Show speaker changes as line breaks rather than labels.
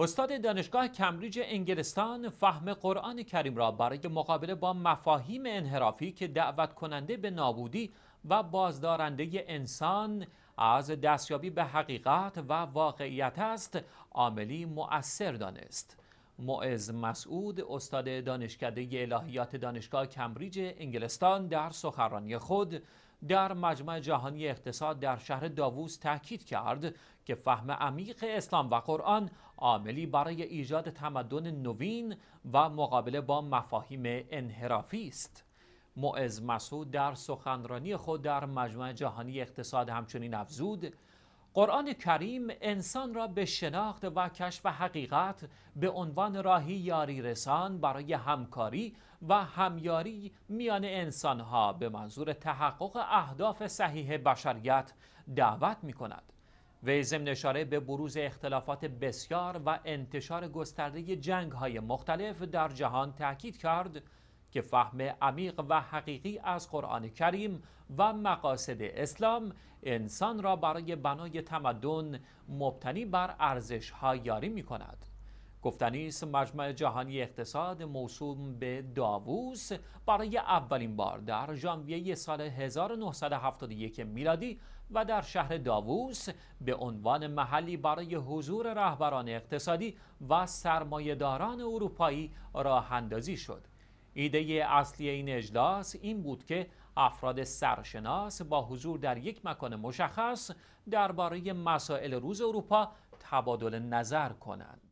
استاد دانشگاه کمبریج انگلستان فهم قرآن کریم را برای مقابله با مفاهیم انحرافی که دعوت کننده به نابودی و بازدارنده انسان از دستیابی به حقیقت و واقعیت است عاملی مؤثر دانست معز مسعود استاد دانشکده الهیات دانشگاه کمبریج انگلستان در سخنرانی خود در مجمع جهانی اقتصاد در شهر داووس تاکید کرد که فهم عمیق اسلام و قرآن عاملی برای ایجاد تمدن نوین و مقابله با مفاهیم انحرافی است معز مسعود در سخنرانی خود در مجمع جهانی اقتصاد همچنین افزود قرآن کریم انسان را به شناخت و کشف حقیقت به عنوان راهی یاری رسان برای همکاری و همیاری میان انسانها به منظور تحقق اهداف صحیح بشریت دعوت می کند. وی ضمن اشاره به بروز اختلافات بسیار و انتشار گسترده جنگ های مختلف در جهان تاکید کرد که فهم عمیق و حقیقی از قرآن کریم و مقاصد اسلام انسان را برای بنای تمدن مبتنی بر ارزش ها یاری می کند. گفتنی است مجمع جهانی اقتصاد موسوم به داووس برای اولین بار در ژانویه سال 1971 میلادی و در شهر داووس به عنوان محلی برای حضور رهبران اقتصادی و سرمایهداران اروپایی راه اندازی شد. ایده اصلی این اجلاس این بود که افراد سرشناس با حضور در یک مکان مشخص درباره مسائل روز اروپا تبادل نظر کنند.